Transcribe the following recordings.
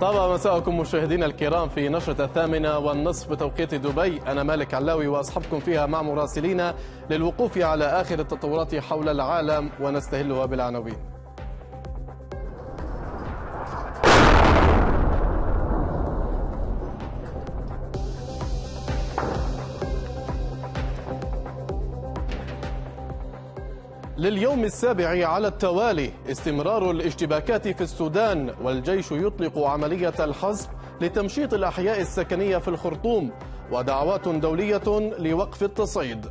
طاب مساءكم مشاهدينا الكرام في نشرة الثامنة والنصف بتوقيت دبي أنا مالك علاوي وأصحبكم فيها مع مراسلينا للوقوف على آخر التطورات حول العالم ونستهلها بالعناوين لليوم السابع على التوالي استمرار الاشتباكات في السودان والجيش يطلق عملية الحصب لتمشيط الأحياء السكنية في الخرطوم ودعوات دولية لوقف التصعيد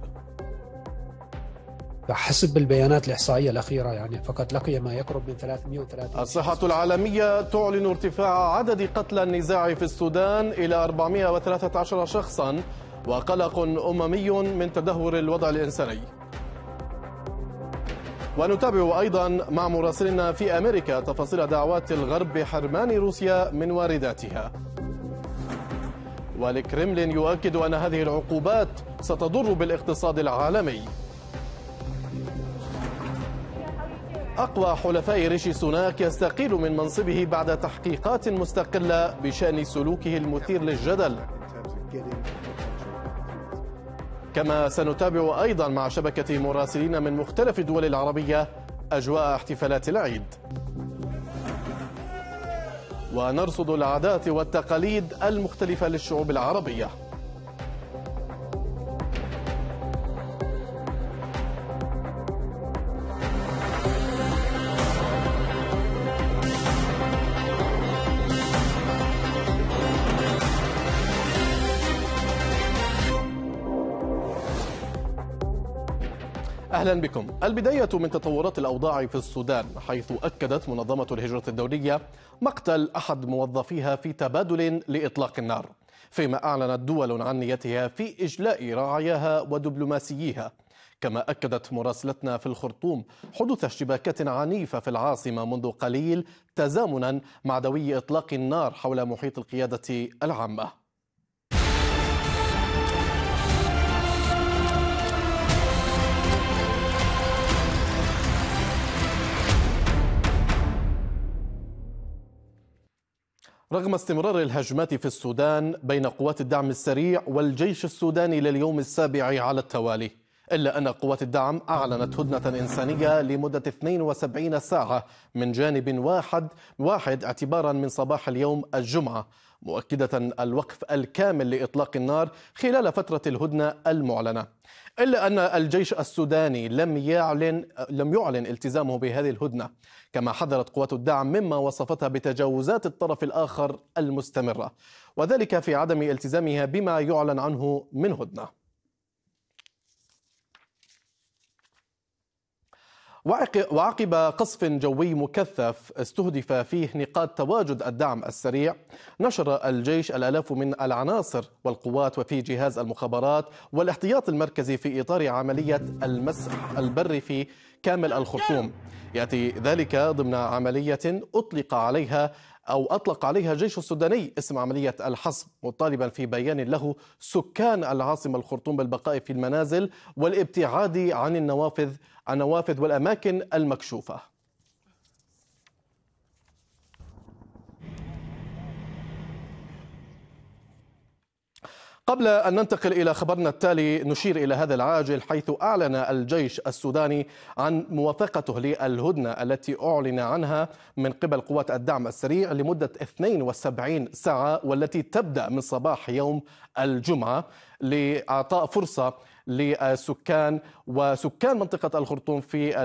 حسب البيانات الإحصائية الأخيرة يعني فقد لقي ما يقرب من 330 الصحة العالمية تعلن ارتفاع عدد قتلى النزاع في السودان إلى 413 شخصا وقلق أممي من تدهور الوضع الإنساني ونتابع أيضا مع مراسلنا في أمريكا تفاصيل دعوات الغرب بحرمان روسيا من وارداتها والكرملين يؤكد أن هذه العقوبات ستضر بالاقتصاد العالمي أقوى حلفاء ريشي سوناك يستقيل من منصبه بعد تحقيقات مستقلة بشأن سلوكه المثير للجدل كما سنتابع أيضا مع شبكة مراسلين من مختلف الدول العربية أجواء احتفالات العيد ونرصد العادات والتقاليد المختلفة للشعوب العربية أهلا بكم البداية من تطورات الأوضاع في السودان حيث أكدت منظمة الهجرة الدولية مقتل أحد موظفيها في تبادل لإطلاق النار فيما أعلنت دول عن نيتها في إجلاء رعاياها ودبلوماسييها كما أكدت مراسلتنا في الخرطوم حدوث اشتباكات عنيفة في العاصمة منذ قليل تزامنا مع دوي إطلاق النار حول محيط القيادة العامة رغم استمرار الهجمات في السودان بين قوات الدعم السريع والجيش السوداني لليوم السابع على التوالي إلا أن قوات الدعم أعلنت هدنة إنسانية لمدة 72 ساعة من جانب واحد واحد اعتبارا من صباح اليوم الجمعة مؤكدة الوقف الكامل لإطلاق النار خلال فترة الهدنة المعلنة إلا أن الجيش السوداني لم يعلن لم يعلن التزامه بهذه الهدنة كما حذرت قوات الدعم مما وصفتها بتجاوزات الطرف الآخر المستمرة وذلك في عدم التزامها بما يعلن عنه من هدنه وعقب قصف جوي مكثف استهدف فيه نقاط تواجد الدعم السريع نشر الجيش الالاف من العناصر والقوات وفي جهاز المخابرات والاحتياط المركزي في اطار عمليه المسح البري في كامل الخرطوم ياتي ذلك ضمن عمليه اطلق عليها أو أطلق عليها الجيش السوداني اسم عملية الحصب مطالبا في بيان له سكان العاصمة الخرطوم بالبقاء في المنازل والابتعاد عن النوافذ النوافذ والأماكن المكشوفة قبل أن ننتقل إلى خبرنا التالي نشير إلى هذا العاجل حيث أعلن الجيش السوداني عن موافقته للهدنة التي أعلن عنها من قبل قوات الدعم السريع لمدة 72 ساعة والتي تبدأ من صباح يوم الجمعة لإعطاء فرصة للسكان وسكان منطقة الخرطوم في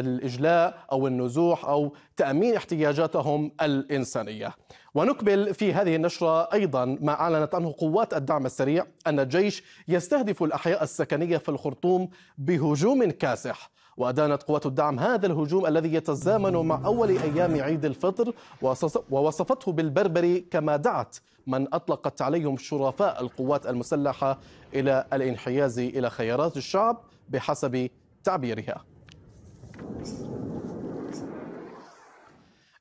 الإجلاء أو النزوح أو تأمين احتياجاتهم الإنسانية ونكمل في هذه النشرة أيضا ما أعلنت عنه قوات الدعم السريع أن الجيش يستهدف الأحياء السكنية في الخرطوم بهجوم كاسح وأدانت قوات الدعم هذا الهجوم الذي يتزامن مع أول أيام عيد الفطر ووصفته بالبربري كما دعت من أطلقت عليهم شرفاء القوات المسلحة إلى الانحياز إلى خيارات الشعب بحسب تعبيرها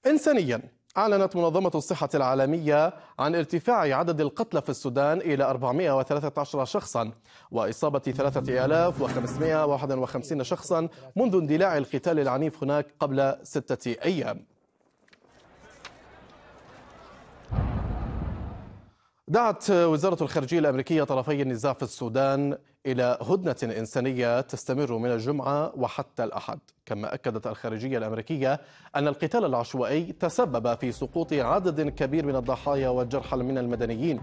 إنسانياً أعلنت منظمة الصحة العالمية عن ارتفاع عدد القتلى في السودان إلى 413 شخصا وإصابة 3551 شخصا منذ اندلاع القتال العنيف هناك قبل ستة أيام دعت وزارة الخارجية الأمريكية طرفي النزاع في السودان إلى هدنة إنسانية تستمر من الجمعة وحتى الأحد كما أكدت الخارجية الأمريكية أن القتال العشوائي تسبب في سقوط عدد كبير من الضحايا والجرحى من المدنيين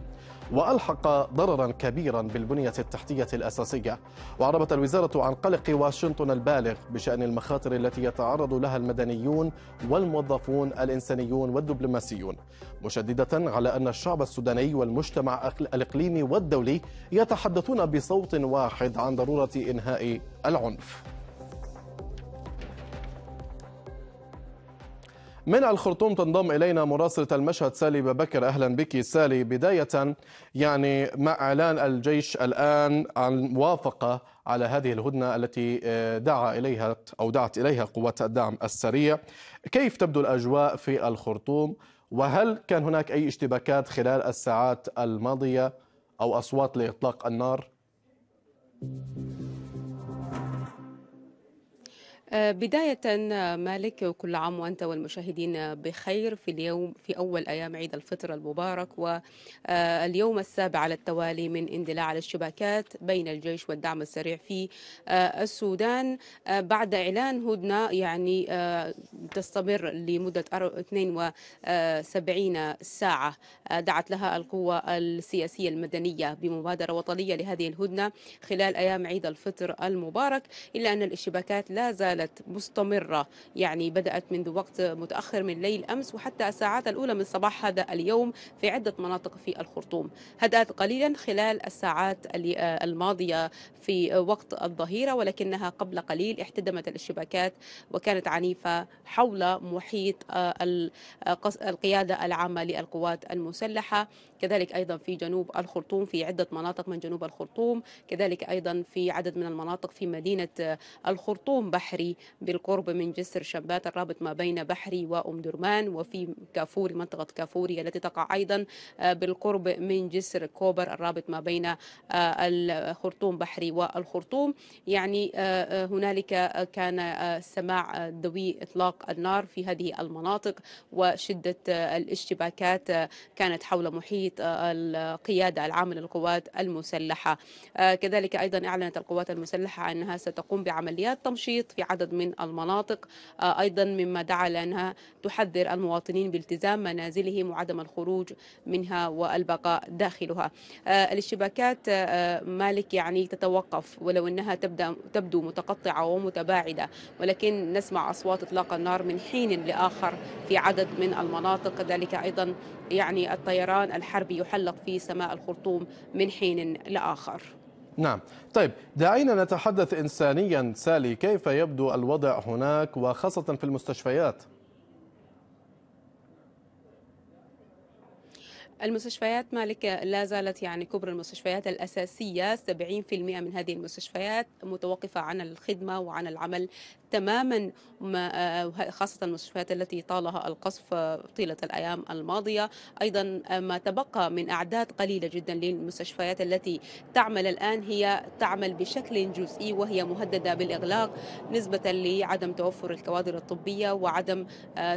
وألحق ضررا كبيرا بالبنية التحتية الأساسية وعربت الوزارة عن قلق واشنطن البالغ بشأن المخاطر التي يتعرض لها المدنيون والموظفون الإنسانيون والدبلوماسيون مشددة على أن الشعب السوداني والمجتمع الإقليمي والدولي يتحدثون بصوت واحد عن ضرورة إنهاء العنف من الخرطوم تنضم إلينا مراسلة المشهد سالي بكر أهلا بك سالي بداية يعني مع إعلان الجيش الآن عن موافقة على هذه الهدنة التي آه، دعا إليها أو دعت إليها قوات الدعم السريع كيف تبدو الأجواء في الخرطوم وهل كان هناك أي اشتباكات خلال الساعات الماضية أو أصوات لإطلاق النار؟ Thank you. آه، بداية مالك وكل عام وأنت والمشاهدين بخير في اليوم في أول أيام عيد الفطر المبارك واليوم آه، السابع على التوالي من اندلاع الاشتباكات بين الجيش والدعم السريع في آه، السودان بعد إعلان هدنة يعني تستمر لمدة 72 ساعة دعت لها القوة السياسية المدنية بمبادرة وطنية لهذه الهدنة خلال أيام عيد الفطر المبارك إلا أن الاشتباكات لا زال زالت مستمرة يعني بدأت منذ وقت متأخر من ليل أمس وحتى الساعات الأولى من صباح هذا اليوم في عدة مناطق في الخرطوم هدأت قليلا خلال الساعات الماضية في وقت الظهيرة ولكنها قبل قليل احتدمت الاشتباكات وكانت عنيفة حول محيط آه، القيادة العامة للقوات المسلحة كذلك أيضا في جنوب الخرطوم في عدة مناطق من جنوب الخرطوم كذلك أيضا في عدد من المناطق في مدينة الخرطوم بحري بالقرب من جسر شبات الرابط ما بين بحري وأم درمان وفي كافوري منطقة كافوري التي تقع أيضا آه، بالقرب من جسر كوبر الرابط ما بين آه، الخرطوم بحري والخرطوم يعني آه، هنالك كان سماع ذوي إطلاق النار في هذه المناطق وشدة الاشتباكات كانت حول محيط القيادة العامة للقوات المسلحة كذلك أيضا أعلنت القوات المسلحة أنها ستقوم بعمليات تمشيط في عدد عدد من المناطق آه، أيضا مما دعا لأنها تحذر المواطنين بالتزام منازلهم وعدم الخروج منها والبقاء داخلها آه، الاشتباكات آه، مالك يعني تتوقف ولو أنها تبدأ تبدو متقطعة ومتباعدة ولكن نسمع أصوات إطلاق النار من حين لآخر في عدد من المناطق كذلك أيضا يعني الطيران الحربي يحلق في سماء الخرطوم من حين لآخر نعم طيب دعينا نتحدث إنسانيا سالي كيف يبدو الوضع هناك وخاصة في المستشفيات؟ المستشفيات مالك لا زالت يعني كبر المستشفيات الأساسية 70% من هذه المستشفيات متوقفة عن الخدمة وعن العمل تماما آه، آه، خاصة المستشفيات التي طالها القصف طيلة الأيام الماضية أيضا آه، ما تبقى من أعداد قليلة جدا للمستشفيات التي تعمل الآن هي تعمل بشكل جزئي وهي مهددة بالإغلاق نسبة لعدم توفر الكوادر الطبية وعدم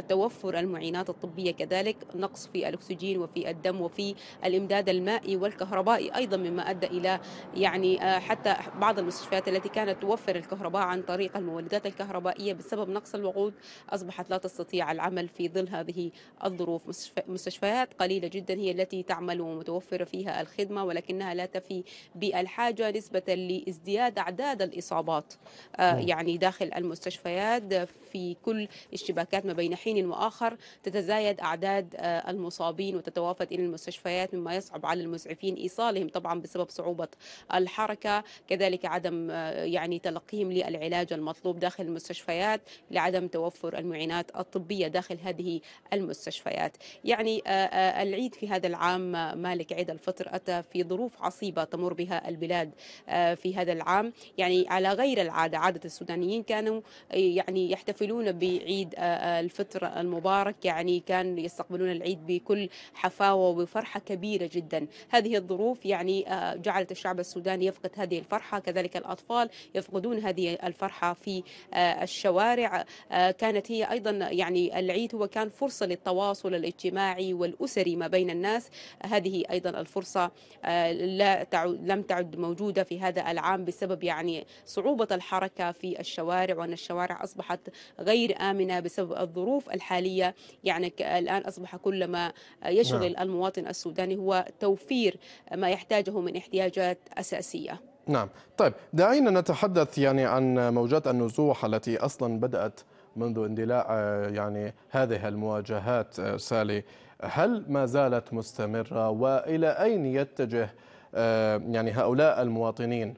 توفر المعينات الطبية كذلك نقص في الأكسجين وفي الدم وفي الإمداد المائي والكهربائي أيضا مما أدى إلى يعني حتى بعض المستشفيات التي كانت توفر الكهرباء عن طريق المولدات الكهربائية الكهربائية بسبب نقص الوقود أصبحت لا تستطيع العمل في ظل هذه الظروف مستشفيات قليلة جدا هي التي تعمل ومتوفرة فيها الخدمة ولكنها لا تفي بالحاجة نسبة لازدياد أعداد الإصابات آه، نعم. يعني داخل المستشفيات في كل الشباكات ما بين حين وآخر تتزايد أعداد آه، المصابين وتتوافد إلى المستشفيات مما يصعب على المسعفين إيصالهم طبعا بسبب صعوبة الحركة كذلك عدم آه، يعني تلقيهم للعلاج المطلوب داخل المستشفيات لعدم توفر المعينات الطبية داخل هذه المستشفيات يعني آه، آه، العيد في هذا العام مالك عيد الفطر أتى في ظروف عصيبة تمر بها البلاد آه، في هذا العام يعني على غير العادة عادة السودانيين كانوا يعني يحتفلون بعيد الفطر المبارك يعني كان يستقبلون العيد بكل حفاوة وبفرحة كبيرة جدا هذه الظروف يعني جعلت الشعب السوداني يفقد هذه الفرحة كذلك الأطفال يفقدون هذه الفرحة في الشوارع آه، كانت هي أيضا يعني العيد هو كان فرصة للتواصل الاجتماعي والأسري ما بين الناس هذه أيضا الفرصة آه، لا تعد لم تعد موجودة في هذا العام بسبب يعني صعوبة الحركة في الشوارع وأن الشوارع أصبحت غير آمنة بسبب الظروف الحالية يعني الآن أصبح كل ما يشغل نعم. المواطن السوداني هو توفير ما يحتاجه من احتياجات أساسية نعم طيب دعينا نتحدث يعني عن موجات النزوح التي أصلا بدأت منذ اندلاع آه، يعني هذه المواجهات آه، سالي هل ما زالت مستمرة وإلى أين يتجه آه، يعني هؤلاء المواطنين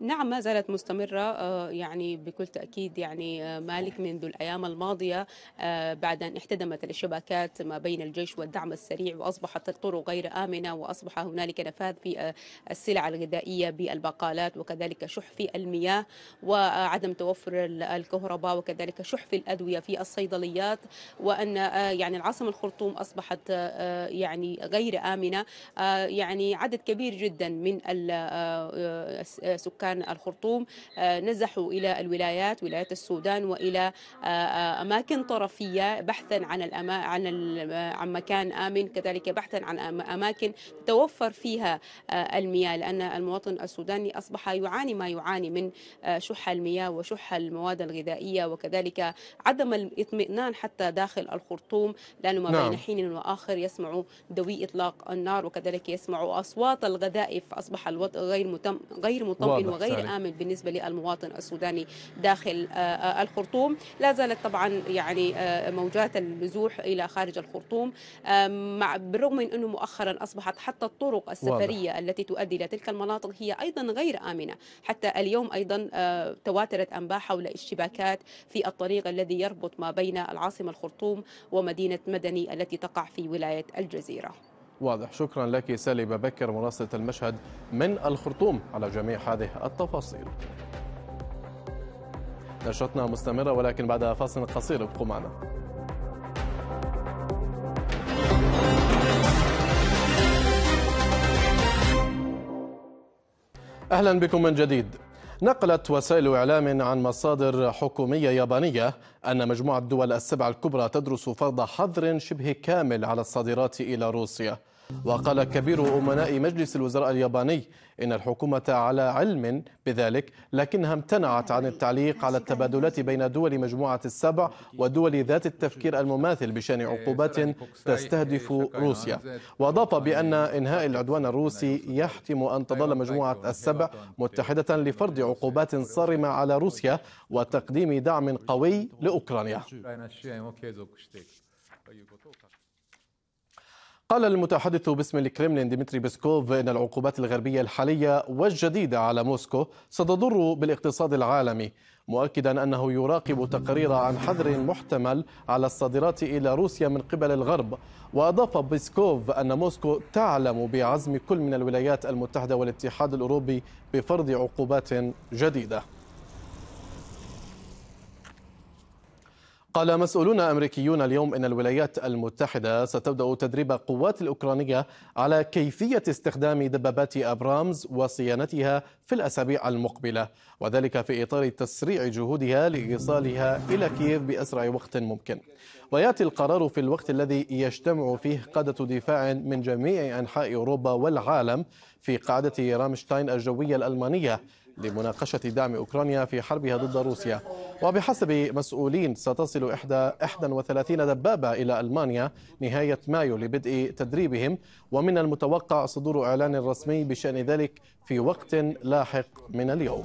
نعم ما زالت مستمرة آه، يعني بكل تأكيد يعني آه، مالك منذ الأيام الماضية آه، بعد أن احتدمت الاشتباكات ما بين الجيش والدعم السريع وأصبحت الطرق غير آمنة وأصبح هنالك نفاذ في السلع الغذائية بالبقالات وكذلك شح في المياه وعدم توفر الكهرباء وكذلك شح في الأدوية في الصيدليات وأن يعني العاصمة الخرطوم أصبحت يعني غير آمنة يعني عدد كبير جدا من السكان سكان الخرطوم آه، نزحوا إلى الولايات ولاية السودان وإلى آه، آه، أماكن طرفية بحثا عن الأما عن عن مكان آمن كذلك بحثا عن أماكن تتوفر فيها المياه لأن المواطن السوداني أصبح يعاني ما يعاني من شح المياه وشح المواد الغذائية وكذلك عدم الاطمئنان حتى داخل الخرطوم لأنه ما بين نعم. حين وآخر يسمع دوي إطلاق النار وكذلك يسمع أصوات الغذائف أصبح الوضع غير مطمئن غير مطمئن وغير آمن بالنسبة للمواطن السوداني داخل آه، آه، الخرطوم لا زالت طبعا يعني آه، موجات النزوح إلى خارج الخرطوم مع بالرغم من أنه مؤخرا أصبحت حتى الطرق السفرية واضح. التي تؤدي إلى تلك المناطق هي أيضا غير آمنة حتى اليوم أيضا تواترت أنباء حول اشتباكات في الطريق الذي يربط ما بين العاصمة الخرطوم ومدينة مدني التي تقع في ولاية الجزيرة واضح شكرا لك سالي بكر مراسلة المشهد من الخرطوم على جميع هذه التفاصيل نشرتنا مستمرة ولكن بعد فاصل قصير ابقوا معنا أهلا بكم من جديد نقلت وسائل إعلام عن مصادر حكومية يابانية أن مجموعة الدول السبع الكبرى تدرس فرض حظر شبه كامل على الصادرات إلى روسيا وقال كبير أمناء مجلس الوزراء الياباني إن الحكومة على علم بذلك لكنها امتنعت عن التعليق على التبادلات بين دول مجموعة السبع ودول ذات التفكير المماثل بشأن عقوبات تستهدف روسيا وأضاف بأن إنهاء العدوان الروسي يحتم أن تظل مجموعة السبع متحدة لفرض عقوبات صارمة على روسيا وتقديم دعم قوي لأوكرانيا قال المتحدث باسم الكرملين ديمتري بيسكوف ان العقوبات الغربيه الحاليه والجديده على موسكو ستضر بالاقتصاد العالمي مؤكدا انه يراقب تقرير عن حظر محتمل على الصادرات الى روسيا من قبل الغرب واضاف بيسكوف ان موسكو تعلم بعزم كل من الولايات المتحده والاتحاد الاوروبي بفرض عقوبات جديده قال مسؤولون امريكيون اليوم ان الولايات المتحده ستبدا تدريب قوات الاوكرانيه على كيفيه استخدام دبابات ابرامز وصيانتها في الاسابيع المقبله وذلك في اطار تسريع جهودها لايصالها الى كييف باسرع وقت ممكن وياتي القرار في الوقت الذي يجتمع فيه قاده دفاع من جميع انحاء اوروبا والعالم في قاعده رامشتاين الجويه الالمانيه لمناقشة دعم أوكرانيا في حربها ضد روسيا وبحسب مسؤولين ستصل إحدى 31 دبابة إلى ألمانيا نهاية مايو لبدء تدريبهم ومن المتوقع صدور إعلان رسمي بشأن ذلك في وقت لاحق من اليوم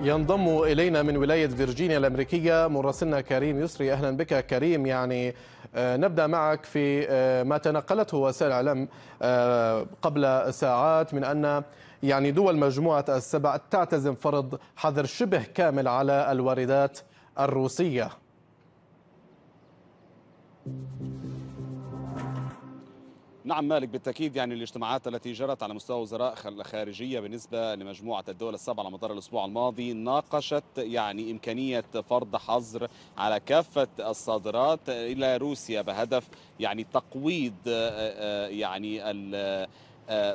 ينضم الينا من ولايه فيرجينيا الامريكيه مراسلنا كريم يسري اهلا بك كريم يعني آه، نبدا معك في آه، ما تنقلته وسائل الاعلام آه، قبل ساعات من ان يعني دول مجموعه السبع تعتزم فرض حظر شبه كامل على الواردات الروسيه. نعم مالك بالتأكيد يعني الاجتماعات التي جرت على مستوى وزراء الخارجية بالنسبة لمجموعة الدول السبع على مدار الأسبوع الماضي ناقشت يعني إمكانية فرض حظر على كافة الصادرات إلى روسيا بهدف يعني تقويض آه، آه، يعني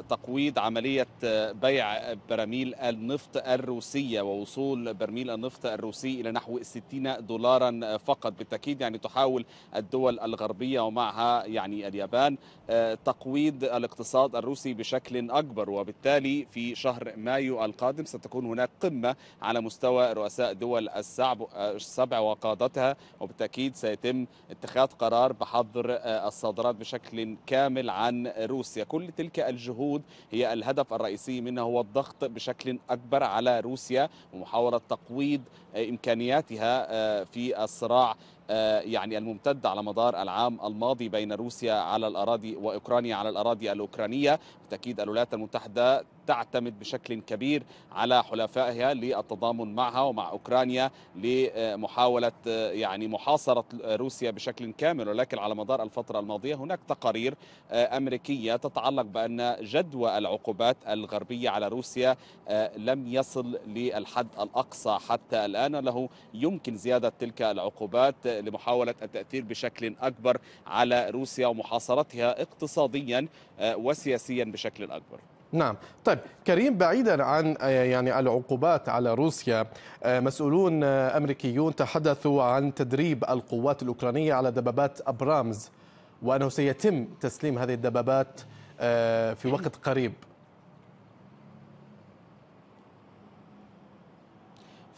تقويض عملية بيع براميل النفط الروسية ووصول برميل النفط الروسي إلى نحو 60 دولارا فقط بالتأكيد يعني تحاول الدول الغربية ومعها يعني اليابان آه، تقويض الاقتصاد الروسي بشكل أكبر وبالتالي في شهر مايو القادم ستكون هناك قمة على مستوى رؤساء دول السبع آه، وقادتها وبالتأكيد سيتم اتخاذ قرار بحظر آه، الصادرات بشكل كامل عن روسيا كل تلك الجهود هي الهدف الرئيسي منها هو الضغط بشكل أكبر على روسيا ومحاولة تقويض إمكانياتها آه، في الصراع آه، يعني الممتد على مدار العام الماضي بين روسيا على الأراضي وأوكرانيا على الأراضي الأوكرانية بالتأكيد الولايات المتحدة تعتمد بشكل كبير على حلفائها للتضامن معها ومع اوكرانيا لمحاوله آه، يعني محاصره روسيا بشكل كامل ولكن على مدار الفتره الماضيه هناك تقارير آه، امريكيه تتعلق بان جدوى العقوبات الغربيه على روسيا لم يصل للحد الاقصى حتى الان له يمكن زياده تلك العقوبات لمحاولة التأثير بشكل أكبر على روسيا ومحاصرتها اقتصاديا آه، وسياسيا بشكل أكبر نعم طيب كريم بعيدا عن آه، يعني العقوبات على روسيا آه، مسؤولون امريكيون تحدثوا عن تدريب القوات الاوكرانيه على دبابات ابرامز وانه سيتم تسليم هذه الدبابات في وقت قريب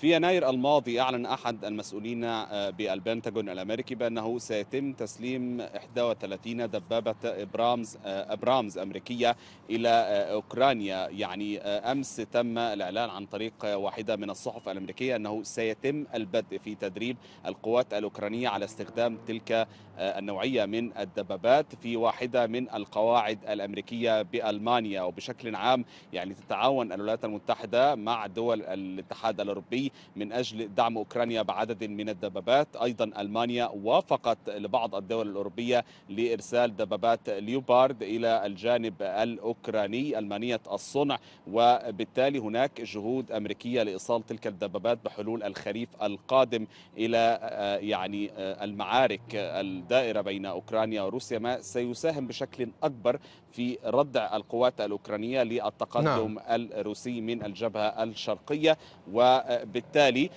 في يناير الماضي أعلن أحد المسؤولين آه، بالبنتاجون الأمريكي بأنه سيتم تسليم 31 دبابة إبرامز آه، أبرامز أمريكية إلى آه، أوكرانيا يعني أمس تم الإعلان عن طريق واحدة من الصحف الأمريكية أنه سيتم البدء في تدريب القوات الأوكرانية على استخدام تلك النوعية من الدبابات في واحدة من القواعد الأمريكية بألمانيا وبشكل عام يعني تتعاون الولايات المتحدة مع دول الاتحاد الأوروبي من أجل دعم أوكرانيا بعدد من الدبابات أيضا ألمانيا وافقت لبعض الدول الأوروبية لإرسال دبابات ليوبارد إلى الجانب الأوكراني ألمانية الصنع وبالتالي هناك جهود أمريكية لإيصال تلك الدبابات بحلول الخريف القادم إلى آه، يعني آه، المعارك الدائرة بين أوكرانيا وروسيا ما سيساهم بشكل أكبر في ردع القوات الأوكرانية للتقدم نعم. الروسي من الجبهة الشرقية وبالتالي وبالتالي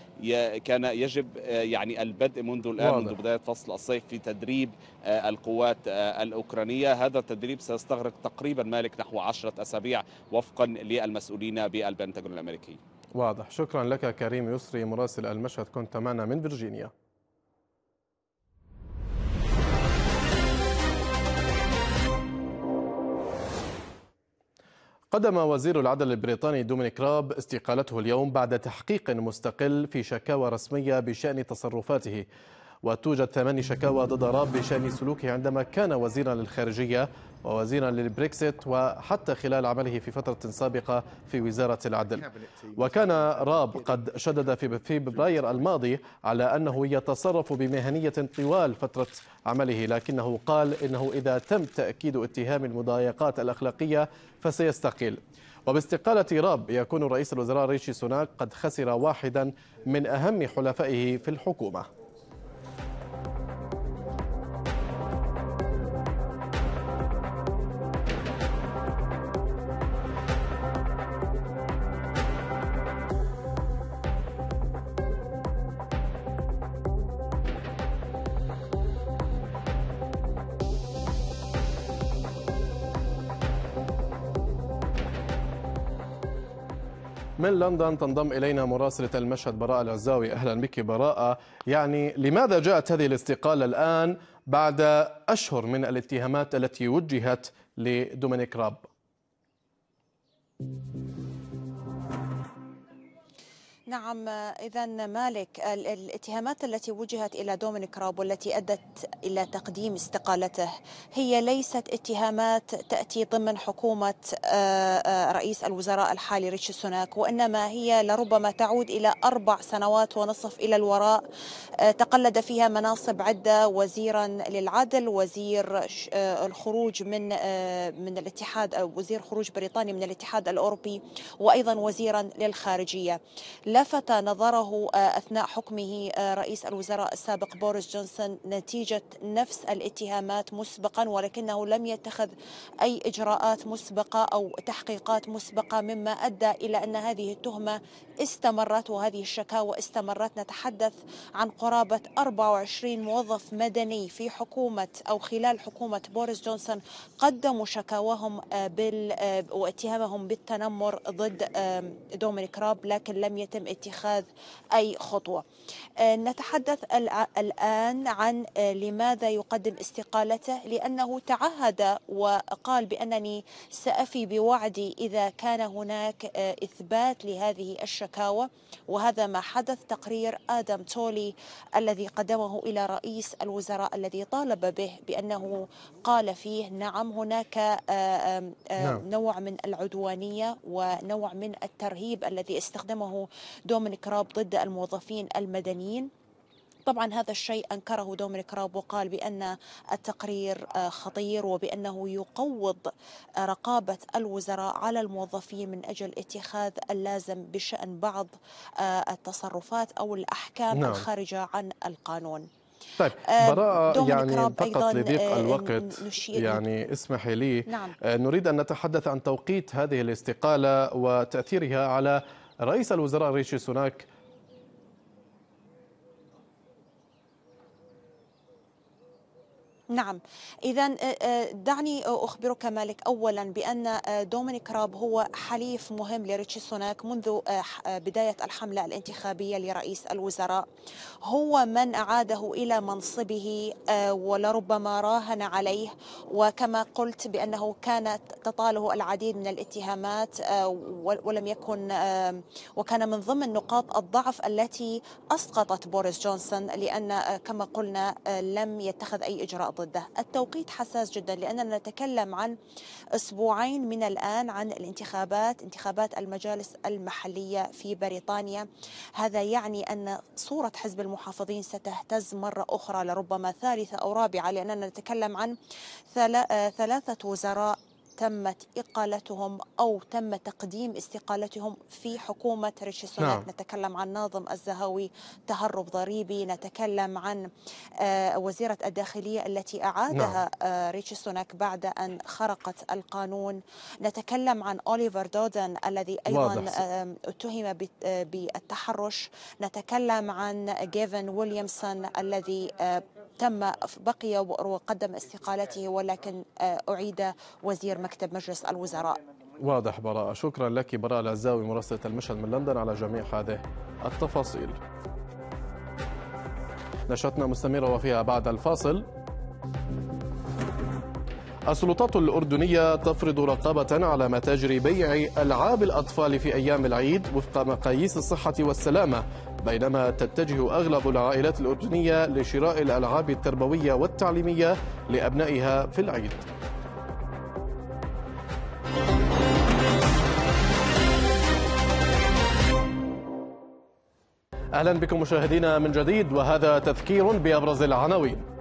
كان يجب آه، يعني البدء منذ الان واضح. منذ بدايه فصل الصيف في تدريب آه، القوات آه، الاوكرانيه هذا التدريب سيستغرق تقريبا مالك نحو 10 اسابيع وفقا للمسؤولين بالبنتاغون الامريكي واضح شكرا لك كريم يسري مراسل المشهد كنت معنا من فيرجينيا قدم وزير العدل البريطاني دومينيك راب استقالته اليوم بعد تحقيق مستقل في شكاوى رسمية بشأن تصرفاته وتوجد ثماني شكاوى ضد راب بشان سلوكه عندما كان وزيرا للخارجيه ووزيرا للبريكسيت وحتى خلال عمله في فترة سابقة في وزارة العدل وكان راب قد شدد في فبراير الماضي على أنه يتصرف بمهنية طوال فترة عمله لكنه قال إنه إذا تم تأكيد اتهام المضايقات الأخلاقية فسيستقيل وباستقالة راب يكون رئيس الوزراء ريشي سوناك قد خسر واحدا من أهم حلفائه في الحكومة من لندن تنضم إلينا مراسلة المشهد براءة العزاوي أهلا بك براءة يعني لماذا جاءت هذه الاستقالة الآن بعد أشهر من الاتهامات التي وجهت لدومينيك راب؟ نعم إذا مالك الاتهامات التي وجهت إلى دومينيك راب والتي أدت إلى تقديم استقالته هي ليست اتهامات تأتي ضمن حكومة رئيس الوزراء الحالي ريتشي سوناك وإنما هي لربما تعود إلى أربع سنوات ونصف إلى الوراء تقلد فيها مناصب عدة وزيرا للعدل وزير الخروج من من الاتحاد أو وزير خروج بريطانيا من الاتحاد الأوروبي وأيضا وزيرا للخارجية لفت نظره آه، أثناء حكمه آه، رئيس الوزراء السابق بوريس جونسون نتيجة نفس الاتهامات مسبقا ولكنه لم يتخذ أي إجراءات مسبقة أو تحقيقات مسبقة مما أدى إلى أن هذه التهمة استمرت وهذه الشكاوى استمرت نتحدث عن قرابة 24 موظف مدني في حكومة أو خلال حكومة بوريس جونسون قدموا شكاواهم آه، بال واتهامهم بالتنمر ضد دومينيك راب لكن لم يتم يتم اتخاذ أي خطوة آه، نتحدث الآن عن آه، لماذا يقدم استقالته لأنه تعهد وقال بأنني سأفي بوعدي إذا كان هناك آه، إثبات لهذه الشكاوى وهذا ما حدث تقرير آدم تولي الذي قدمه إلى رئيس الوزراء الذي طالب به بأنه قال فيه نعم هناك نعم. نوع من العدوانية ونوع من الترهيب الذي استخدمه دومينيك راب ضد الموظفين المدنيين طبعا هذا الشيء انكره دومينيك راب وقال بان التقرير آه، خطير وبانه يقوض آه، رقابه الوزراء على الموظفين من اجل اتخاذ اللازم بشان بعض آه، التصرفات او الاحكام نعم. الخارجه عن القانون. طيب براءة يعني فقط لضيق الوقت يعني اسمحي لي نعم. نريد أن نتحدث عن توقيت هذه الاستقالة وتأثيرها على رئيس الوزراء ريشي سوناك نعم إذا آه، آه، دعني آه، أخبرك مالك أولا بأن دومينيك راب هو حليف مهم لريتشي سوناك منذ بداية الحملة الانتخابية لرئيس الوزراء هو من أعاده إلى منصبه ولربما راهن عليه وكما قلت بأنه كانت تطاله العديد من الاتهامات ولم يكن وكان من ضمن نقاط الضعف التي أسقطت بوريس جونسون لأن كما قلنا لم يتخذ أي إجراء ضده التوقيت حساس جدا لأننا نتكلم عن أسبوعين من الآن عن الانتخابات انتخابات المجالس المحلية في بريطانيا هذا يعني أن صورة حزب المحافظين ستهتز مرة أخرى لربما ثالثة أو رابعة لأننا نتكلم عن آه، ثلاثة وزراء تمت إقالتهم أو تم تقديم استقالتهم في حكومة ريشي نعم. نتكلم عن ناظم الزهوي تهرب ضريبي نتكلم عن آه، وزيرة الداخلية التي أعادها نعم. آه، ريشي بعد أن خرقت القانون نتكلم عن أوليفر دودن الذي أيضا اتهم آه، بالتحرش نتكلم عن جيفن ويليامسون الذي تم بقي وقدم استقالته ولكن آه، أعيد وزير مكتب مجلس الوزراء واضح براءة شكرا لك براءة العزاوي مراسلة المشهد من لندن على جميع هذه التفاصيل نشاتنا مستمرة وفيها بعد الفاصل السلطات الأردنية تفرض رقابة على متاجر بيع ألعاب الأطفال في أيام العيد وفق مقاييس الصحة والسلامة بينما تتجه أغلب العائلات الأردنية لشراء الألعاب التربوية والتعليمية لأبنائها في العيد أهلا بكم مشاهدينا من جديد وهذا تذكير بأبرز العناوين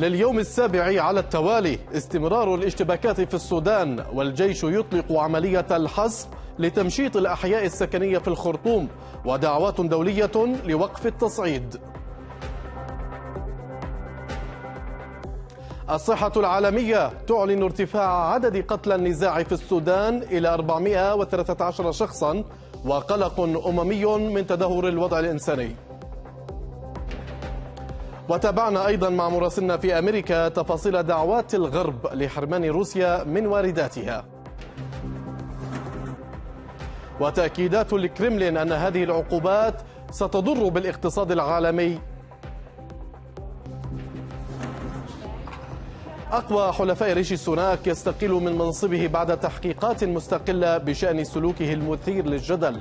لليوم السابع على التوالي استمرار الاشتباكات في السودان والجيش يطلق عملية الحصب لتمشيط الأحياء السكنية في الخرطوم ودعوات دولية لوقف التصعيد الصحة العالمية تعلن ارتفاع عدد قتلى النزاع في السودان إلى 413 شخصا وقلق أممي من تدهور الوضع الإنساني وتابعنا أيضا مع مراسلنا في أمريكا تفاصيل دعوات الغرب لحرمان روسيا من وارداتها وتأكيدات الكرملين أن هذه العقوبات ستضر بالاقتصاد العالمي أقوى حلفاء ريشي سوناك يستقيل من منصبه بعد تحقيقات مستقلة بشأن سلوكه المثير للجدل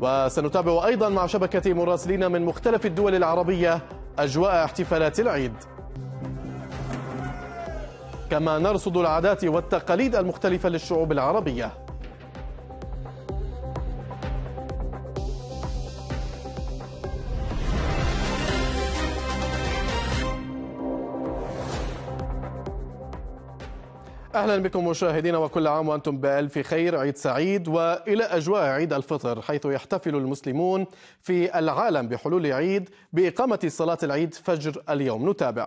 وسنتابع أيضا مع شبكة مراسلين من مختلف الدول العربية أجواء احتفالات العيد كما نرصد العادات والتقاليد المختلفة للشعوب العربية اهلا بكم مشاهدينا وكل عام وانتم بالف خير عيد سعيد والى اجواء عيد الفطر حيث يحتفل المسلمون في العالم بحلول عيد باقامه صلاه العيد فجر اليوم نتابع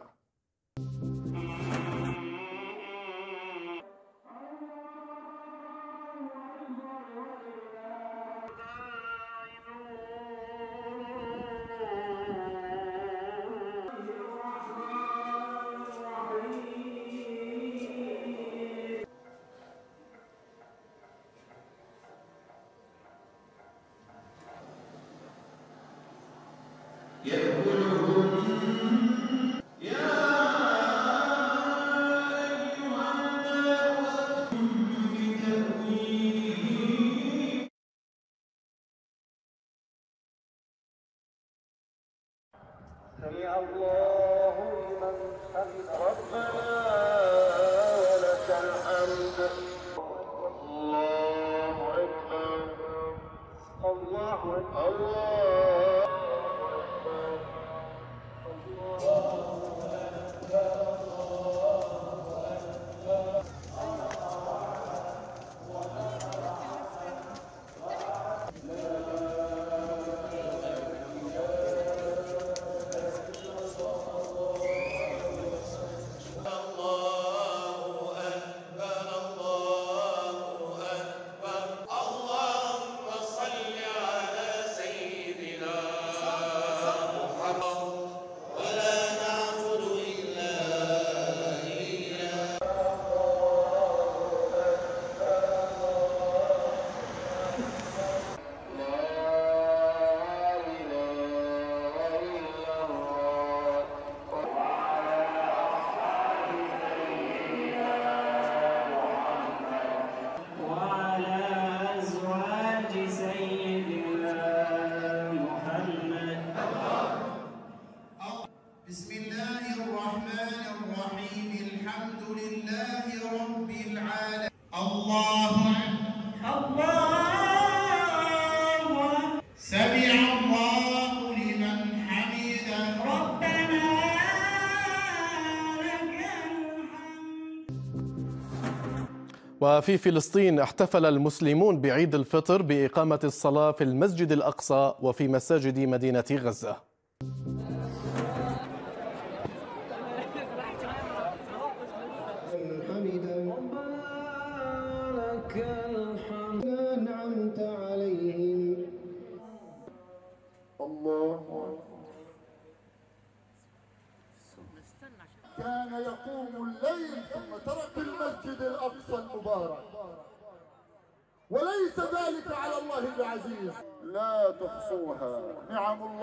وفي فلسطين احتفل المسلمون بعيد الفطر بإقامة الصلاة في المسجد الأقصى وفي مساجد مدينة غزة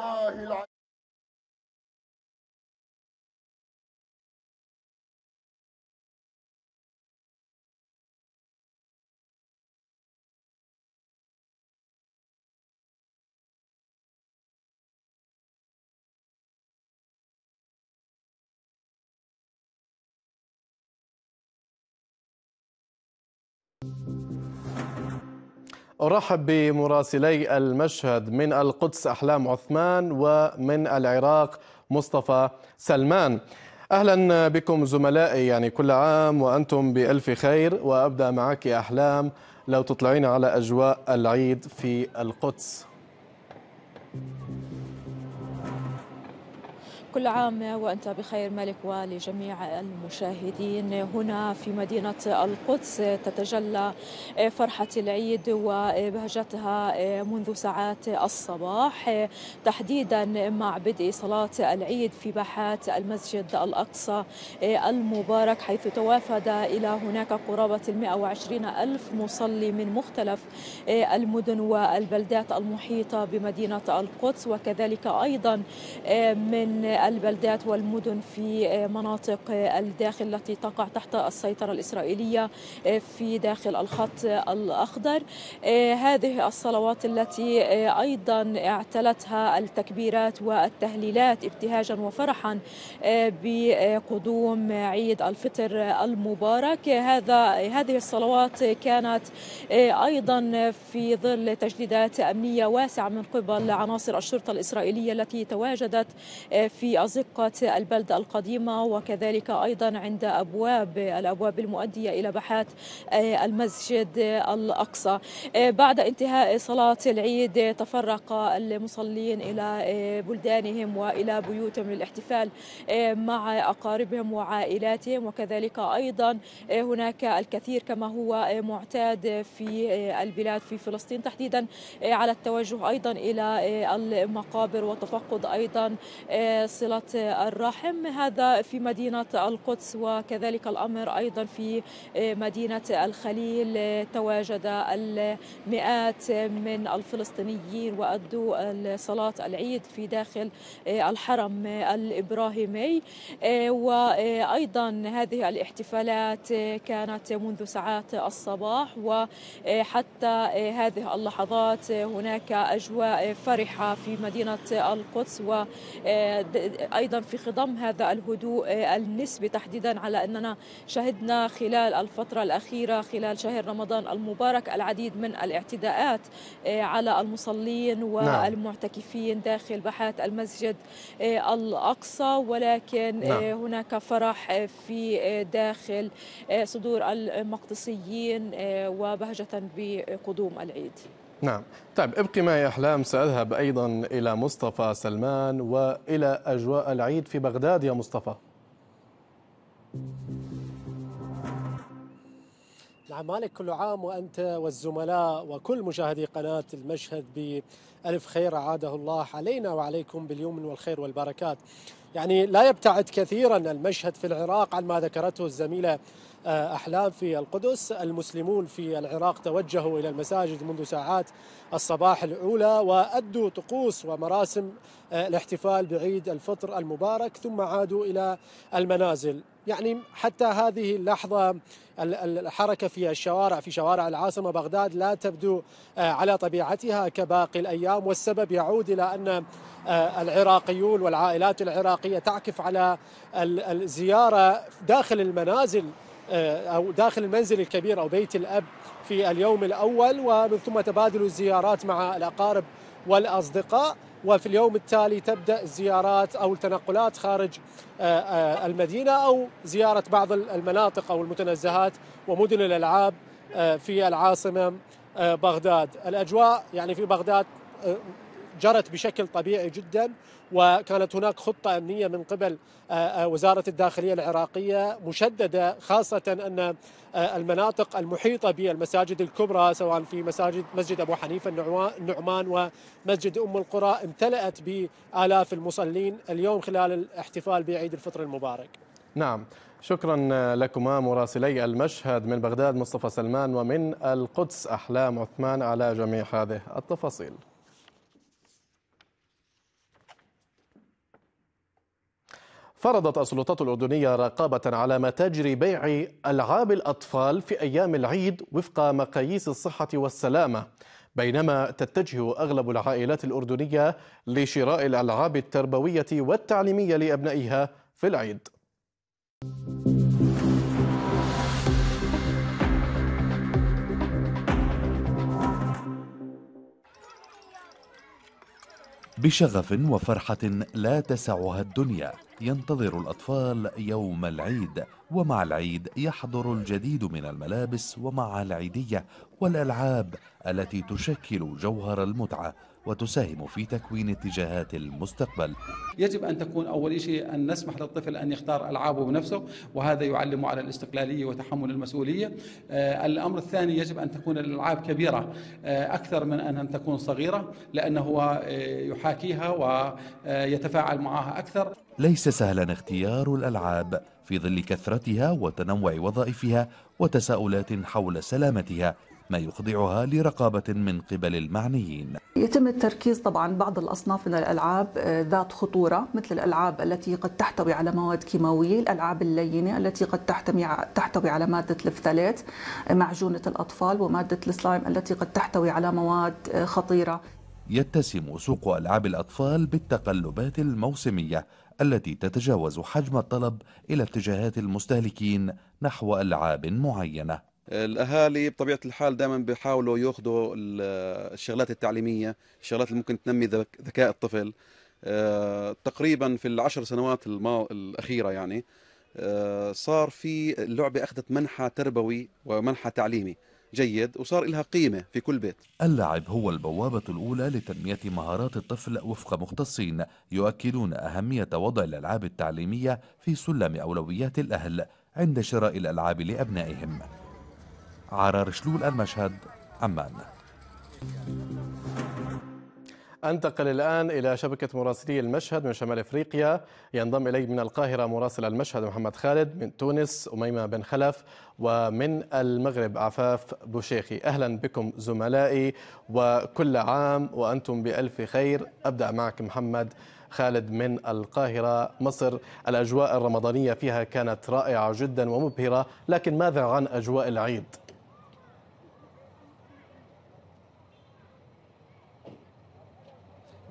ilahe illa أرحب بمراسلي المشهد من القدس أحلام عثمان ومن العراق مصطفى سلمان أهلا بكم زملائي يعني كل عام وأنتم بألف خير وأبدأ معك أحلام لو تطلعين على أجواء العيد في القدس كل عام وأنت بخير مالك ولجميع المشاهدين هنا في مدينة القدس تتجلى فرحة العيد وبهجتها منذ ساعات الصباح تحديدا مع بدء صلاة العيد في باحات المسجد الأقصى المبارك حيث توافد إلى هناك قرابة ال وعشرين ألف مصلي من مختلف المدن والبلدات المحيطة بمدينة القدس وكذلك أيضا من البلدات والمدن في آه، مناطق الداخل التي تقع تحت السيطرة الإسرائيلية آه، في داخل الخط الأخضر آه، هذه الصلوات التي أيضا اعتلتها التكبيرات والتهليلات ابتهاجا وفرحا بقدوم عيد الفطر المبارك هذا هذه الصلوات كانت أيضا في ظل تجديدات أمنية واسعة من قبل عناصر الشرطة الإسرائيلية التي تواجدت في أزقة البلدة القديمة وكذلك أيضا عند أبواب الأبواب المؤدية إلى باحات آه، المسجد الأقصى آه، بعد انتهاء صلاة العيد تفرق المصلين إلى آه، بلدانهم وإلى بيوتهم للاحتفال مع أقاربهم وعائلاتهم وكذلك أيضا هناك الكثير كما هو معتاد في البلاد في فلسطين تحديدا على التوجه أيضا إلى المقابر وتفقد أيضا صلة الرحم هذا في مدينة القدس وكذلك الأمر أيضا في آه، مدينة الخليل آه، تواجد المئات من الفلسطينيين وأدوا صلاة العيد في داخل آه، الحرم الإبراهيمي وأيضا هذه الاحتفالات كانت منذ ساعات الصباح وحتى هذه اللحظات هناك أجواء فرحة في مدينة القدس و ايضا في خضم هذا الهدوء آه، النسبي تحديدا على اننا شهدنا خلال الفتره الاخيره خلال شهر رمضان المبارك العديد من الاعتداءات آه، على المصلين نعم. والمعتكفين داخل باحات المسجد آه، الاقصى ولكن نعم. هناك فرح في داخل صدور المقدسيين وبهجه بقدوم العيد نعم طيب ابقي معي أحلام سأذهب أيضا إلى مصطفى سلمان وإلى أجواء العيد في بغداد يا مصطفى نعم مالك كل عام وأنت والزملاء وكل مشاهدي قناة المشهد بألف خير أعاده الله علينا وعليكم باليوم والخير والبركات يعني لا يبتعد كثيرا المشهد في العراق عن ما ذكرته الزميلة آه، أحلام في القدس المسلمون في العراق توجهوا إلى المساجد منذ ساعات الصباح الأولى وأدوا طقوس ومراسم آه، الاحتفال بعيد الفطر المبارك ثم عادوا إلى المنازل يعني حتى هذه اللحظة الحركة في الشوارع في شوارع العاصمة بغداد لا تبدو آه، على طبيعتها كباقي الأيام والسبب يعود إلى أن العراقيون والعائلات العراقية تعكف على الزيارة داخل المنازل آه، أو داخل المنزل الكبير أو بيت الأب في اليوم الأول ومن ثم تبادل الزيارات مع الأقارب والأصدقاء وفي اليوم التالي تبدأ الزيارات أو التنقلات خارج آه، آه، المدينة أو زيارة بعض المناطق أو المتنزهات ومدن الألعاب في العاصمة بغداد الأجواء يعني في بغداد جرت بشكل طبيعي جدا وكانت هناك خطة أمنية من قبل آه، آه، وزارة الداخلية العراقية مشددة خاصة أن آه، المناطق المحيطة بالمساجد الكبرى سواء في مساجد مسجد أبو حنيفة النعمان ومسجد أم القرى امتلأت بآلاف المصلين اليوم خلال الاحتفال بعيد الفطر المبارك نعم شكرا لكما مراسلي المشهد من بغداد مصطفى سلمان ومن القدس أحلام عثمان على جميع هذه التفاصيل فرضت السلطات الأردنية رقابة على متاجر بيع ألعاب الأطفال في أيام العيد وفق مقاييس الصحة والسلامة بينما تتجه أغلب العائلات الأردنية لشراء الألعاب التربوية والتعليمية لأبنائها في العيد بشغف وفرحة لا تسعها الدنيا ينتظر الأطفال يوم العيد ومع العيد يحضر الجديد من الملابس ومع العيدية والألعاب التي تشكل جوهر المتعة وتساهم في تكوين اتجاهات المستقبل يجب أن تكون أول شيء أن نسمح للطفل أن يختار ألعابه بنفسه وهذا يعلمه على الاستقلالية وتحمل المسؤولية آه، الأمر الثاني يجب أن تكون الألعاب كبيرة آه، أكثر من أن تكون صغيرة لأنه هو آه، يحاكيها ويتفاعل معها أكثر ليس سهلا اختيار الألعاب في ظل كثرتها وتنوع وظائفها وتساؤلات حول سلامتها ما يخضعها لرقابة من قبل المعنيين يتم التركيز طبعا بعض الأصناف من الألعاب آه، ذات خطورة مثل الألعاب التي قد تحتوي على مواد كيماوية الألعاب اللينة التي قد تحتوي على مادة الفثالات آه، معجونة الأطفال ومادة السلايم التي قد تحتوي على مواد آه، خطيرة يتسم سوق ألعاب الأطفال بالتقلبات الموسمية التي تتجاوز حجم الطلب إلى اتجاهات المستهلكين نحو ألعاب معينة الاهالي بطبيعه الحال دائما بيحاولوا ياخذوا الشغلات التعليميه الشغلات اللي ممكن تنمي ذكاء الطفل آه، تقريبا في العشر سنوات الاخيره يعني آه، صار في اللعبه اخذت منحى تربوي ومنحى تعليمي جيد وصار لها قيمة في كل بيت اللعب هو البوابة الأولى لتنمية مهارات الطفل وفق مختصين يؤكدون أهمية وضع الألعاب التعليمية في سلم أولويات الأهل عند شراء الألعاب لأبنائهم عرار شلول المشهد عمان أنتقل الآن إلى شبكة مراسلي المشهد من شمال إفريقيا ينضم إلي من القاهرة مراسل المشهد محمد خالد من تونس أميمة بن خلف ومن المغرب عفاف بوشيخي أهلا بكم زملائي وكل عام وأنتم بألف خير أبدأ معك محمد خالد من القاهرة مصر الأجواء الرمضانية فيها كانت رائعة جدا ومبهرة لكن ماذا عن أجواء العيد؟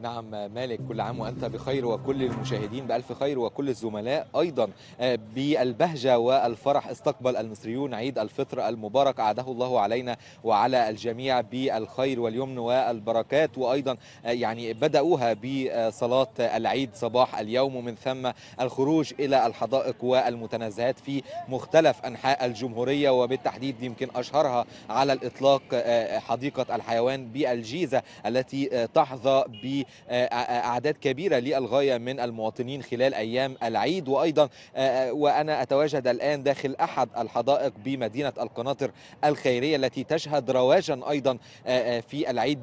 نعم مالك كل عام وأنت بخير وكل المشاهدين بألف خير وكل الزملاء أيضا آه، بالبهجة والفرح استقبل المصريون عيد الفطر المبارك أعده الله علينا وعلى الجميع بالخير واليمن والبركات وأيضا آه، يعني بدأوها بصلاة العيد صباح اليوم ومن ثم الخروج إلى الحدائق والمتنزهات في مختلف أنحاء الجمهورية وبالتحديد يمكن أشهرها على الإطلاق آه، حديقة الحيوان بالجيزة التي تحظى ب آه، آه، آه، اعداد كبيرة للغاية من المواطنين خلال أيام العيد وأيضا وأنا أتواجد الآن داخل أحد الحدائق بمدينة القناطر الخيرية التي تشهد رواجا أيضا في العيد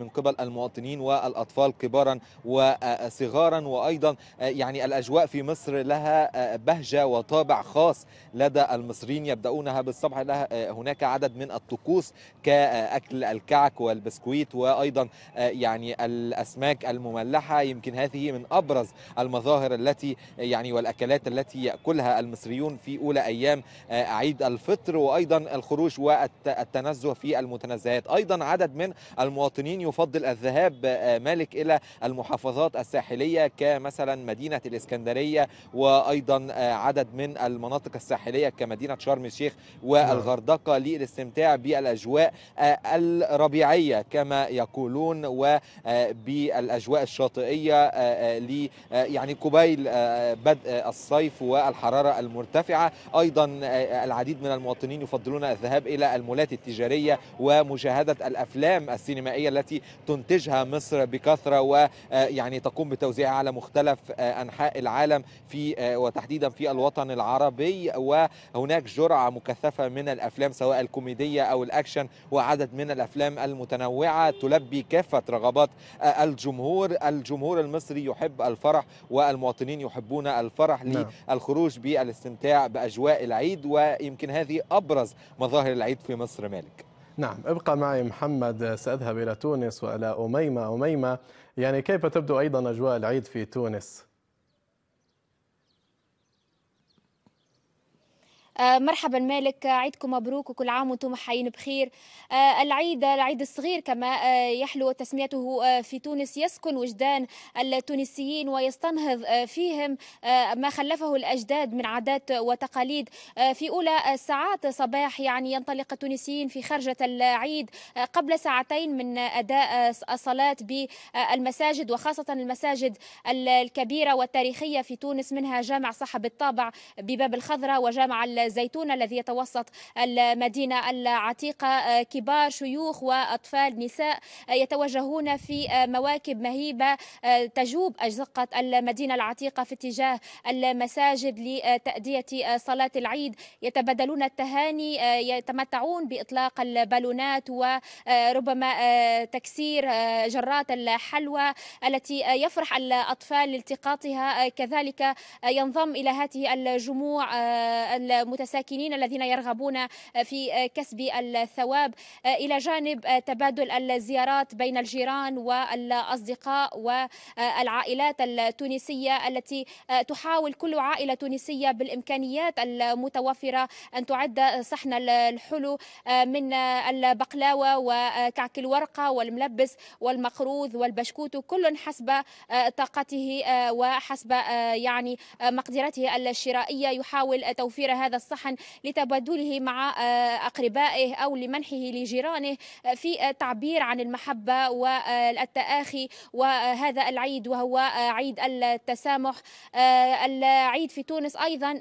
من قبل المواطنين والأطفال كبارا وصغارا وأيضا يعني الأجواء في مصر لها بهجة وطابع خاص لدى المصريين يبدأونها بالصبح لها هناك عدد من الطقوس كأكل الكعك والبسكويت وأيضا يعني الأسماك الأسماك المملحة يمكن هذه من أبرز المظاهر التي يعني والأكلات التي يأكلها المصريون في أولى أيام آه، عيد الفطر وأيضا الخروج والتنزه في المتنزهات أيضا عدد من المواطنين يفضل الذهاب آه، مالك إلى المحافظات الساحلية كمثلا مدينة الإسكندرية وأيضا آه، عدد من المناطق الساحلية كمدينة شرم الشيخ نعم. والغردقة للاستمتاع بالاجواء الربيعيه كما يقولون وب الاجواء الشاطئيه آه، آه، ل آه، يعني قبيل بدء الصيف والحراره المرتفعه ايضا العديد من المواطنين يفضلون الذهاب الى المولات التجاريه ومشاهده الافلام السينمائيه التي تنتجها مصر بكثره ويعني تقوم بتوزيعها على مختلف انحاء العالم في وتحديدا في الوطن العربي وهناك جرعه مكثفه من الافلام سواء الكوميديه او الاكشن وعدد من الافلام المتنوعه تلبي كافه رغبات الج الجمهور الجمهور المصري يحب الفرح والمواطنين يحبون الفرح نعم. للخروج بالاستمتاع بأجواء العيد ويمكن هذه أبرز مظاهر العيد في مصر مالك نعم ابقى معي محمد سأذهب إلى تونس وإلى أميمة أميمة يعني كيف تبدو أيضا أجواء العيد في تونس؟ آه، مرحبا مالك عيدكم مبروك وكل عام وانتم حيين بخير آه، العيد العيد الصغير كما آه، يحلو تسميته في تونس يسكن وجدان التونسيين ويستنهض فيهم ما خلفه الاجداد من عادات وتقاليد في اولى ساعات صباح يعني ينطلق التونسيين في خرجه العيد قبل ساعتين من اداء الصلاه بالمساجد وخاصه المساجد الكبيره والتاريخيه في تونس منها جامع صاحب الطابع بباب الخضراء وجامع الزيتون الذي يتوسط المدينة العتيقة آه، كبار شيوخ وأطفال نساء آه، يتوجهون في آه، مواكب مهيبة تجوب أزقة المدينة العتيقة في اتجاه المساجد لتأدية صلاة العيد يتبادلون التهاني يتمتعون بإطلاق البالونات وربما تكسير جرات الحلوى التي يفرح الأطفال لالتقاطها كذلك ينضم إلى هذه الجموع المتساكنين الذين يرغبون آه، في آه، كسب الثواب آه، إلى جانب تبادل الزيارات بين الجيران والأصدقاء والعائلات التونسية التي تحاول كل عائلة تونسية بالإمكانيات المتوفرة أن تعد صحن الحلو من البقلاوة وكعك الورقة والملبس والمقروض والبشكوت كل حسب طاقته وحسب يعني مقدرته الشرائية يحاول توفير هذا الصحن لتبادله مع آه، أقربائه أو لمنحه لجيرانه آه، في آه، تعبير عن المحبة والتآخي وهذا العيد وهو عيد التسامح العيد في تونس أيضا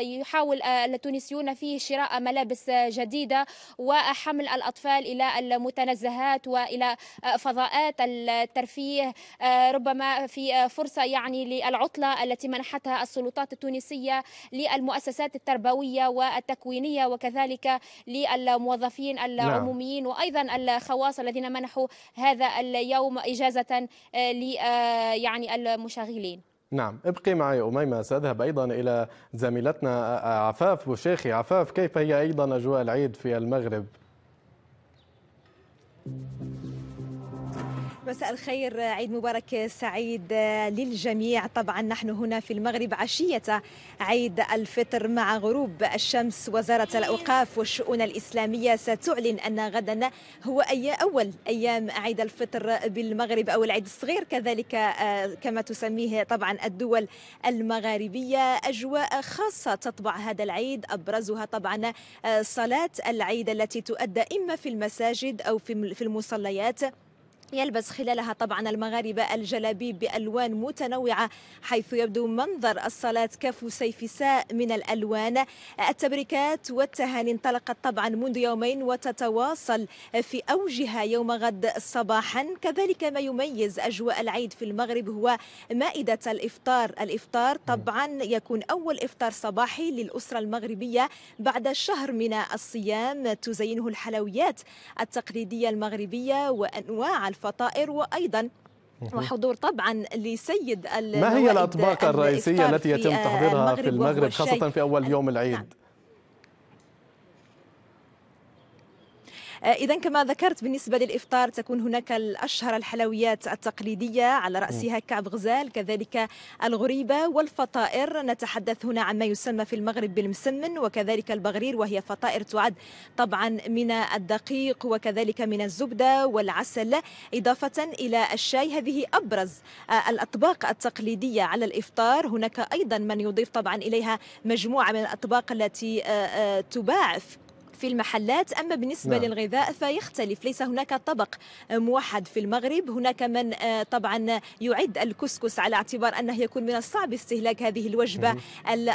يحاول التونسيون فيه شراء ملابس جديدة وحمل الأطفال إلى المتنزهات وإلى فضاءات الترفيه ربما في فرصة يعني للعطلة التي منحتها السلطات التونسية للمؤسسات التربوية التنموية والتكوينية وكذلك للموظفين نعم. العموميين وأيضا الخواص الذين منحوا هذا اليوم إجازة آه، ل آه، يعني المشغلين نعم ابقي معي أميمة سأذهب أيضا إلى زميلتنا آه، عفاف بوشيخي عفاف كيف هي أيضا أجواء العيد في المغرب؟ Thank you. مساء الخير عيد مبارك سعيد آه، للجميع طبعا نحن هنا في المغرب عشية عيد الفطر مع غروب الشمس وزارة الأوقاف والشؤون الإسلامية ستعلن أن غدا هو أي أول أيام عيد الفطر بالمغرب أو العيد الصغير كذلك آه، كما تسميه طبعا الدول المغاربية أجواء خاصة تطبع هذا العيد أبرزها طبعا آه، صلاة العيد التي تؤدى إما في المساجد أو في المصليات يلبس خلالها طبعا المغاربة الجلابيب بألوان متنوعة حيث يبدو منظر الصلاة كفسيفساء من الألوان التبريكات والتهاني انطلقت طبعا منذ يومين وتتواصل في أوجها يوم غد صباحا كذلك ما يميز أجواء العيد في المغرب هو مائدة الإفطار الإفطار طبعا يكون أول إفطار صباحي للأسرة المغربية بعد شهر من الصيام تزينه الحلويات التقليدية المغربية وأنواع الفطائر وأيضا وحضور طبعا لسيد ما هي الأطباق الرئيسية التي يتم تحضيرها في المغرب, في المغرب خاصة في أول يوم العيد؟ نعم. آه، إذا كما ذكرت بالنسبة للإفطار تكون هناك الأشهر الحلويات التقليدية على رأسها كعب غزال كذلك الغريبة والفطائر نتحدث هنا عما يسمى في المغرب بالمسمن وكذلك البغرير وهي فطائر تعد طبعا من الدقيق وكذلك من الزبدة والعسل إضافة إلى الشاي هذه أبرز آه، الأطباق التقليدية على الإفطار هناك أيضا من يضيف طبعا إليها مجموعة من الأطباق التي آه، تباع في المحلات أما بالنسبة نعم. للغذاء فيختلف ليس هناك طبق موحد في المغرب هناك من آه، طبعا يعد الكسكس على اعتبار أنه يكون من الصعب استهلاك هذه الوجبة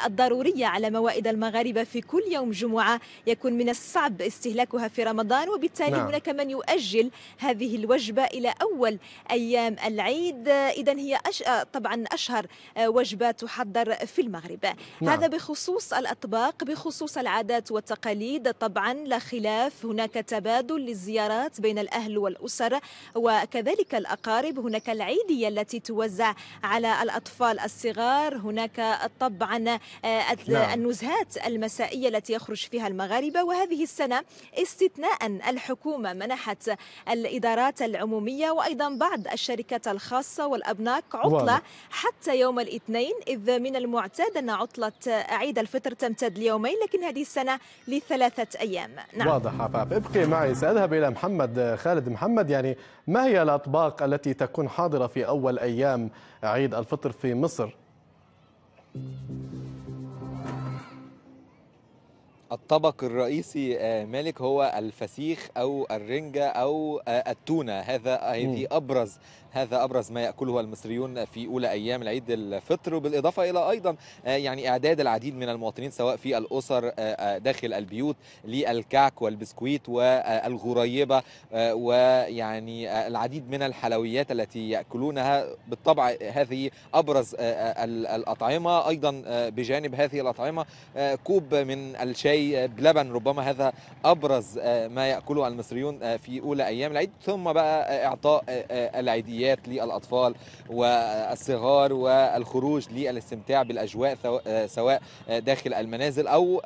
الضرورية على موائد المغاربة في كل يوم جمعة يكون من الصعب استهلاكها في رمضان وبالتالي نعم. هناك من يؤجل هذه الوجبة إلى أول أيام العيد آه، إذا هي أش... آه، طبعا أشهر وجبة تحضر في المغرب نعم. هذا بخصوص الأطباق بخصوص العادات والتقاليد طبعا طبعا لا خلاف هناك تبادل للزيارات بين الأهل والأسر وكذلك الأقارب هناك العيدية التي توزع على الأطفال الصغار هناك طبعا آه، نعم. النزهات المسائية التي يخرج فيها المغاربة وهذه السنة استثناء الحكومة منحت الإدارات العمومية وأيضا بعض الشركات الخاصة والأبناك عطلة حتى يوم الاثنين إذ من المعتاد أن عطلة عيد الفطر تمتد ليومين لكن هذه السنة لثلاثة الأيام نعم. واضح عفاف ابقي معي سأذهب إلى محمد خالد محمد يعني ما هي الأطباق التي تكون حاضرة في أول أيام عيد الفطر في مصر؟ الطبق الرئيسي آه، مالك هو الفسيخ او الرنجه او آه، التونه هذا هذه ابرز هذا أبرز ما يأكله المصريون في أولى أيام العيد الفطر وبالإضافة إلى أيضا آه، يعني إعداد العديد من المواطنين سواء في الأسر آه، آه، داخل البيوت للكعك والبسكويت والغريبة ويعني العديد من الحلويات التي يأكلونها بالطبع هذه أبرز الأطعمة أيضا بجانب هذه الأطعمة كوب من الشاي بلبن ربما هذا أبرز ما يأكله المصريون في أولى أيام العيد ثم بقى إعطاء العيدية الفعاليات للأطفال والصغار والخروج للاستمتاع بالأجواء سواء داخل المنازل أو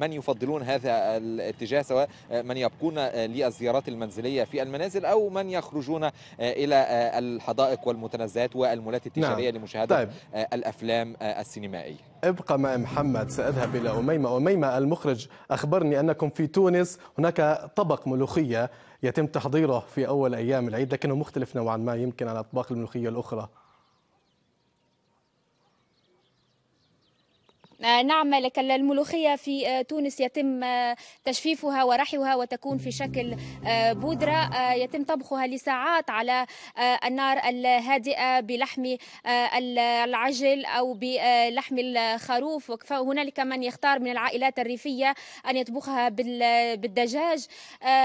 من يفضلون هذا الاتجاه سواء من يبقون للزيارات المنزلية في المنازل أو من يخرجون إلى الحدائق والمتنزهات والمولات التجارية نعم. لمشاهدة طيب. الأفلام السينمائية ابقى مع محمد سأذهب إلى أميمة أميمة المخرج أخبرني أنكم في تونس هناك طبق ملوخية يتم تحضيره في أول أيام العيد لكنه مختلف نوعا ما يمكن عن أطباق الملوخية الأخرى آه، نعم لك الملوخية في آه، تونس يتم آه، تجفيفها ورحوها وتكون في شكل بودرة يتم طبخها لساعات على النار الهادئة بلحم العجل أو بلحم الخروف هنالك من يختار من العائلات الريفية أن يطبخها بالدجاج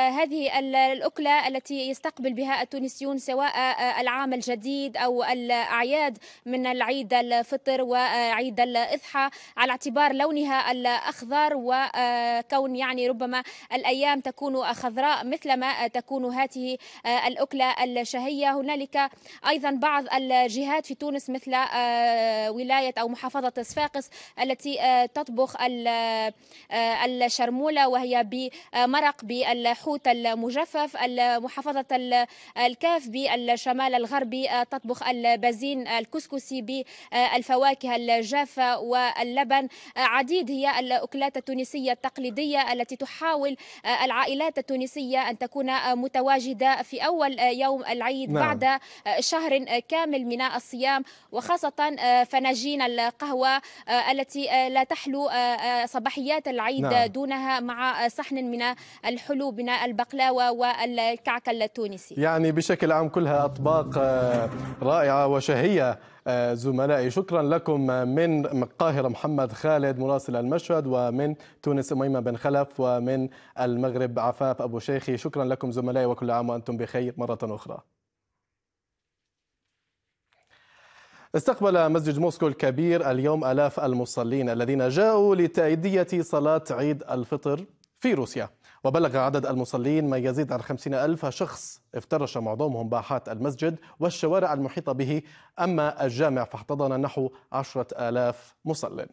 هذه الأكلة التي يستقبل بها التونسيون سواء العام الجديد أو الأعياد من العيد الفطر وعيد الإضحى على اعتبار لونها الأخضر وكون آه، يعني ربما الأيام تكون خضراء مثلما تكون هذه آه، الأكلة الشهية هنالك أيضا بعض الجهات في تونس مثل آه، ولاية أو محافظة صفاقس التي تطبخ الشرمولة وهي بمرق بالحوت المجفف محافظة الكاف بالشمال الغربي تطبخ البازين الكسكسي بالفواكه الجافة واللبن لبن آه، عديد هي الأكلات التونسية التقليدية التي تحاول آه، العائلات التونسية أن تكون آه، متواجدة في أول يوم العيد نعم. بعد شهر كامل من الصيام وخاصة فناجين القهوة التي لا تحلو صباحيات العيد نعم. دونها مع صحن من الحلو من البقلاوة والكعك التونسي يعني بشكل عام كلها أطباق رائعة وشهية آه، زملائي شكرا لكم آه، من القاهرة محمد خالد مراسل المشهد ومن تونس أميمة بن خلف ومن المغرب عفاف أبو شيخي شكرا لكم زملائي وكل عام وأنتم بخير مرة أخرى استقبل مسجد موسكو الكبير اليوم آلاف المصلين الذين جاءوا لتأدية صلاة عيد الفطر في روسيا وبلغ عدد المصلين ما يزيد عن خمسين ألف شخص افترش معظمهم باحات المسجد والشوارع المحيطة به أما الجامع فاحتضن نحو عشرة آلاف مصلٍ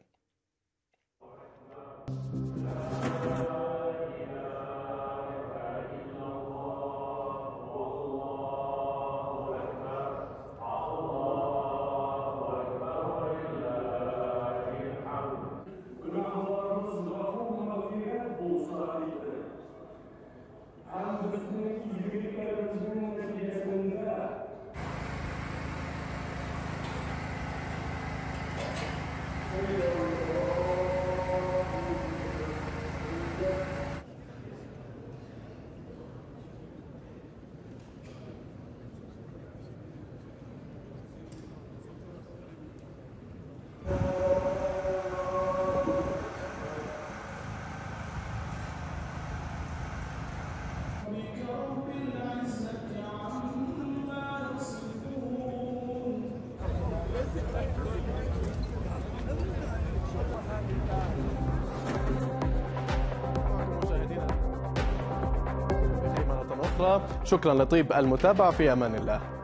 شكرا لطيب المتابعة في أمان الله